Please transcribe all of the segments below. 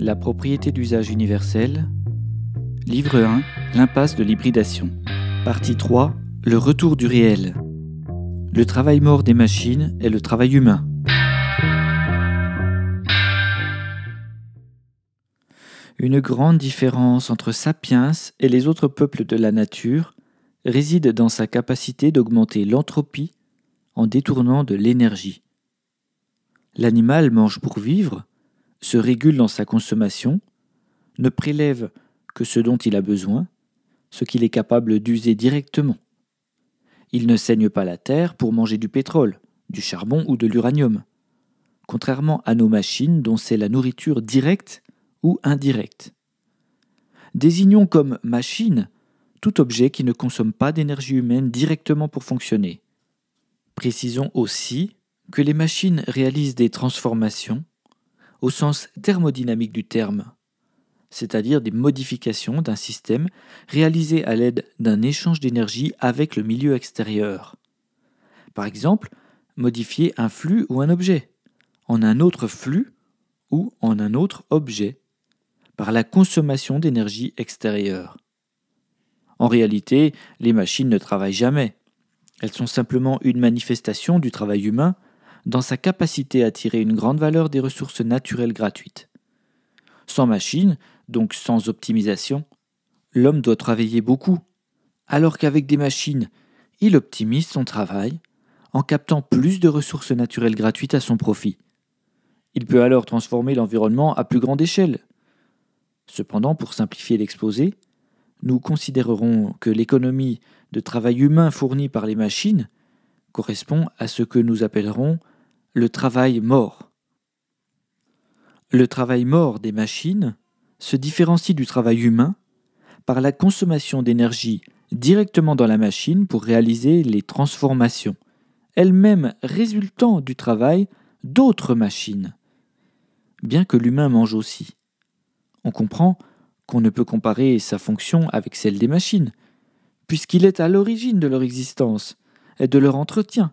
La propriété d'usage universel. Livre 1. L'impasse de l'hybridation. Partie 3. Le retour du réel. Le travail mort des machines est le travail humain. Une grande différence entre Sapiens et les autres peuples de la nature réside dans sa capacité d'augmenter l'entropie en détournant de l'énergie. L'animal mange pour vivre, se régule dans sa consommation, ne prélève que ce dont il a besoin, ce qu'il est capable d'user directement. Il ne saigne pas la terre pour manger du pétrole, du charbon ou de l'uranium, contrairement à nos machines dont c'est la nourriture directe ou indirecte. Désignons comme machine tout objet qui ne consomme pas d'énergie humaine directement pour fonctionner. Précisons aussi que les machines réalisent des transformations au sens thermodynamique du terme, c'est-à-dire des modifications d'un système réalisées à l'aide d'un échange d'énergie avec le milieu extérieur. Par exemple, modifier un flux ou un objet, en un autre flux ou en un autre objet, par la consommation d'énergie extérieure. En réalité, les machines ne travaillent jamais. Elles sont simplement une manifestation du travail humain dans sa capacité à tirer une grande valeur des ressources naturelles gratuites. Sans machine, donc sans optimisation, l'homme doit travailler beaucoup, alors qu'avec des machines, il optimise son travail en captant plus de ressources naturelles gratuites à son profit. Il peut alors transformer l'environnement à plus grande échelle. Cependant, pour simplifier l'exposé, nous considérerons que l'économie de travail humain fournie par les machines correspond à ce que nous appellerons le travail mort. Le travail mort des machines se différencie du travail humain par la consommation d'énergie directement dans la machine pour réaliser les transformations, elles-mêmes résultant du travail d'autres machines, bien que l'humain mange aussi. On comprend qu'on ne peut comparer sa fonction avec celle des machines, puisqu'il est à l'origine de leur existence et de leur entretien.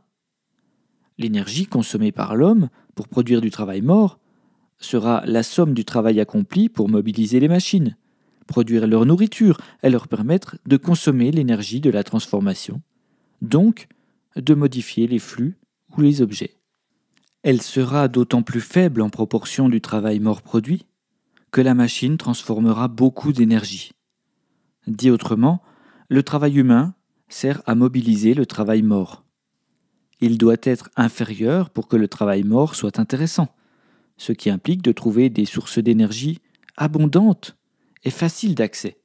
L'énergie consommée par l'homme pour produire du travail mort sera la somme du travail accompli pour mobiliser les machines, produire leur nourriture et leur permettre de consommer l'énergie de la transformation, donc de modifier les flux ou les objets. Elle sera d'autant plus faible en proportion du travail mort produit que la machine transformera beaucoup d'énergie. Dit autrement, le travail humain sert à mobiliser le travail mort il doit être inférieur pour que le travail mort soit intéressant, ce qui implique de trouver des sources d'énergie abondantes et faciles d'accès,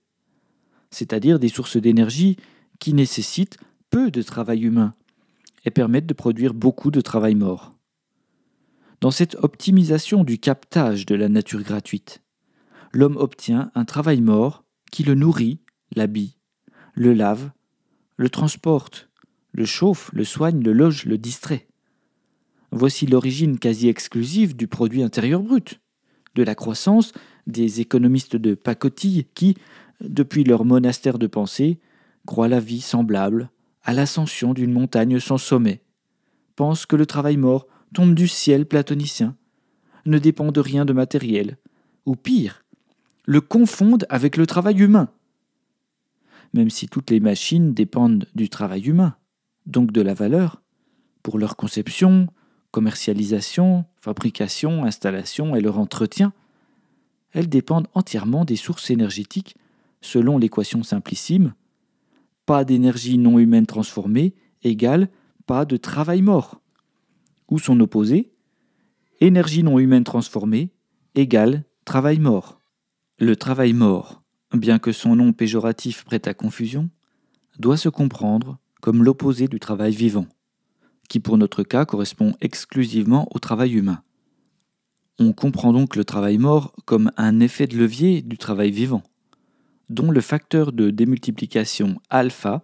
c'est-à-dire des sources d'énergie qui nécessitent peu de travail humain et permettent de produire beaucoup de travail mort. Dans cette optimisation du captage de la nature gratuite, l'homme obtient un travail mort qui le nourrit, l'habille, le lave, le transporte, le chauffe, le soigne, le loge, le distrait. Voici l'origine quasi exclusive du produit intérieur brut, de la croissance des économistes de pacotille qui, depuis leur monastère de pensée, croient la vie semblable à l'ascension d'une montagne sans sommet, pensent que le travail mort tombe du ciel platonicien, ne dépend de rien de matériel, ou pire, le confondent avec le travail humain, même si toutes les machines dépendent du travail humain donc de la valeur pour leur conception, commercialisation, fabrication, installation et leur entretien, elles dépendent entièrement des sources énergétiques selon l'équation simplissime pas d'énergie non humaine transformée égale pas de travail mort, ou son opposé énergie non humaine transformée égale travail mort. Le travail mort, bien que son nom péjoratif prête à confusion, doit se comprendre comme l'opposé du travail vivant, qui pour notre cas correspond exclusivement au travail humain. On comprend donc le travail mort comme un effet de levier du travail vivant, dont le facteur de démultiplication alpha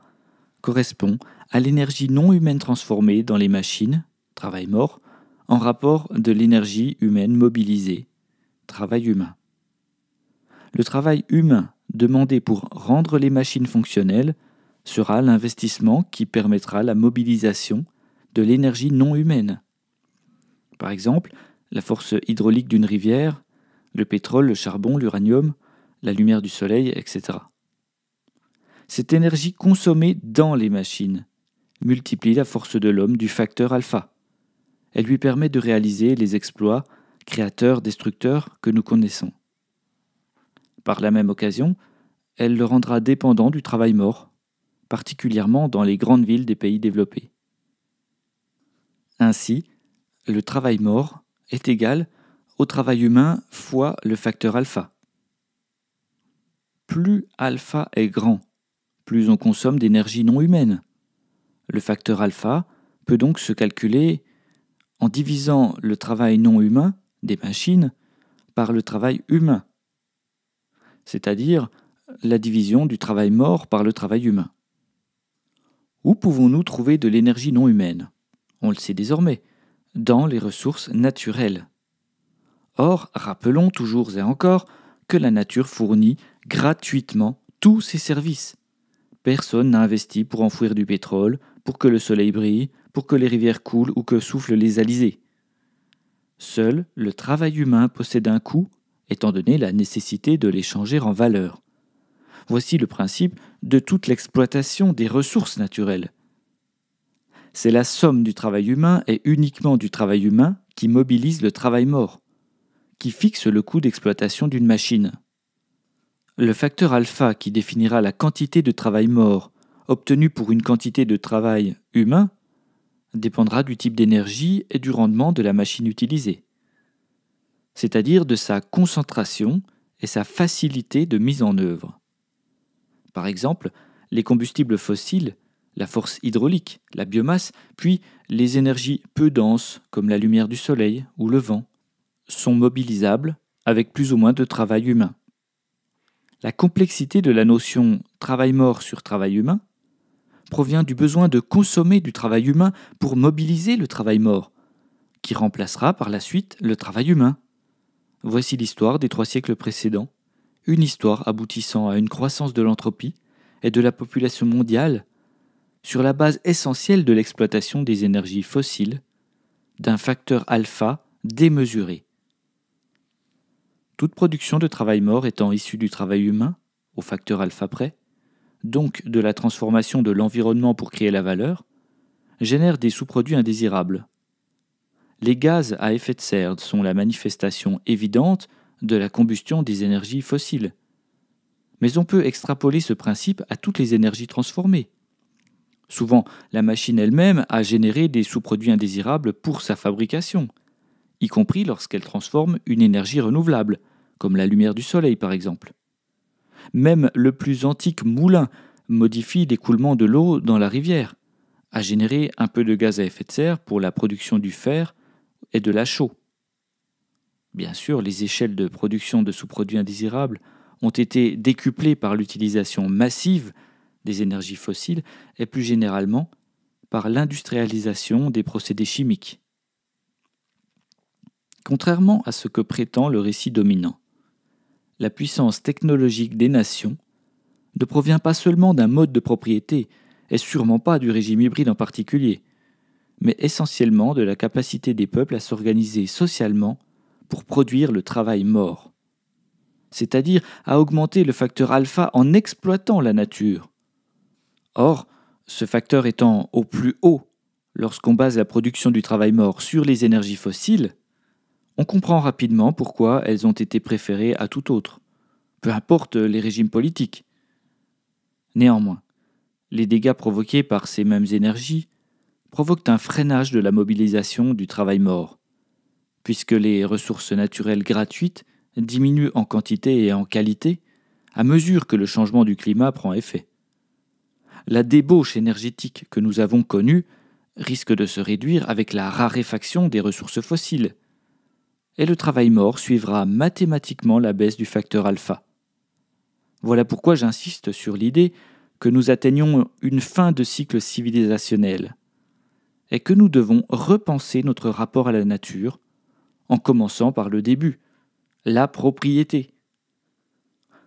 correspond à l'énergie non humaine transformée dans les machines, travail mort, en rapport de l'énergie humaine mobilisée, travail humain. Le travail humain demandé pour rendre les machines fonctionnelles sera l'investissement qui permettra la mobilisation de l'énergie non humaine. Par exemple, la force hydraulique d'une rivière, le pétrole, le charbon, l'uranium, la lumière du soleil, etc. Cette énergie consommée dans les machines multiplie la force de l'homme du facteur alpha. Elle lui permet de réaliser les exploits créateurs, destructeurs que nous connaissons. Par la même occasion, elle le rendra dépendant du travail mort, particulièrement dans les grandes villes des pays développés. Ainsi, le travail mort est égal au travail humain fois le facteur alpha. Plus alpha est grand, plus on consomme d'énergie non humaine. Le facteur alpha peut donc se calculer en divisant le travail non humain des machines par le travail humain, c'est-à-dire la division du travail mort par le travail humain. Où pouvons-nous trouver de l'énergie non humaine On le sait désormais, dans les ressources naturelles. Or, rappelons toujours et encore que la nature fournit gratuitement tous ses services. Personne n'a investi pour enfouir du pétrole, pour que le soleil brille, pour que les rivières coulent ou que soufflent les alizés. Seul le travail humain possède un coût, étant donné la nécessité de l'échanger en valeur. Voici le principe de toute l'exploitation des ressources naturelles. C'est la somme du travail humain et uniquement du travail humain qui mobilise le travail mort, qui fixe le coût d'exploitation d'une machine. Le facteur alpha qui définira la quantité de travail mort obtenue pour une quantité de travail humain dépendra du type d'énergie et du rendement de la machine utilisée, c'est-à-dire de sa concentration et sa facilité de mise en œuvre. Par exemple, les combustibles fossiles, la force hydraulique, la biomasse, puis les énergies peu denses comme la lumière du soleil ou le vent, sont mobilisables avec plus ou moins de travail humain. La complexité de la notion travail mort sur travail humain provient du besoin de consommer du travail humain pour mobiliser le travail mort, qui remplacera par la suite le travail humain. Voici l'histoire des trois siècles précédents une histoire aboutissant à une croissance de l'entropie et de la population mondiale sur la base essentielle de l'exploitation des énergies fossiles, d'un facteur alpha démesuré. Toute production de travail mort étant issue du travail humain, au facteur alpha près, donc de la transformation de l'environnement pour créer la valeur, génère des sous-produits indésirables. Les gaz à effet de serre sont la manifestation évidente de la combustion des énergies fossiles. Mais on peut extrapoler ce principe à toutes les énergies transformées. Souvent, la machine elle-même a généré des sous-produits indésirables pour sa fabrication, y compris lorsqu'elle transforme une énergie renouvelable, comme la lumière du soleil par exemple. Même le plus antique moulin modifie l'écoulement de l'eau dans la rivière, a généré un peu de gaz à effet de serre pour la production du fer et de la chaux. Bien sûr, les échelles de production de sous-produits indésirables ont été décuplées par l'utilisation massive des énergies fossiles et plus généralement par l'industrialisation des procédés chimiques. Contrairement à ce que prétend le récit dominant, la puissance technologique des nations ne provient pas seulement d'un mode de propriété, et sûrement pas du régime hybride en particulier, mais essentiellement de la capacité des peuples à s'organiser socialement pour produire le travail mort, c'est-à-dire à augmenter le facteur alpha en exploitant la nature. Or, ce facteur étant au plus haut lorsqu'on base la production du travail mort sur les énergies fossiles, on comprend rapidement pourquoi elles ont été préférées à tout autre, peu importe les régimes politiques. Néanmoins, les dégâts provoqués par ces mêmes énergies provoquent un freinage de la mobilisation du travail mort, puisque les ressources naturelles gratuites diminuent en quantité et en qualité à mesure que le changement du climat prend effet. La débauche énergétique que nous avons connue risque de se réduire avec la raréfaction des ressources fossiles, et le travail mort suivra mathématiquement la baisse du facteur alpha. Voilà pourquoi j'insiste sur l'idée que nous atteignons une fin de cycle civilisationnel, et que nous devons repenser notre rapport à la nature en commençant par le début, la propriété.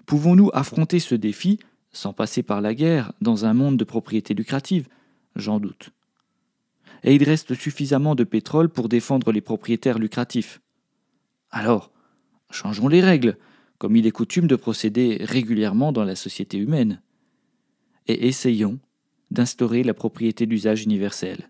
Pouvons-nous affronter ce défi sans passer par la guerre dans un monde de propriété lucrative J'en doute. Et il reste suffisamment de pétrole pour défendre les propriétaires lucratifs. Alors, changeons les règles, comme il est coutume de procéder régulièrement dans la société humaine, et essayons d'instaurer la propriété d'usage universel.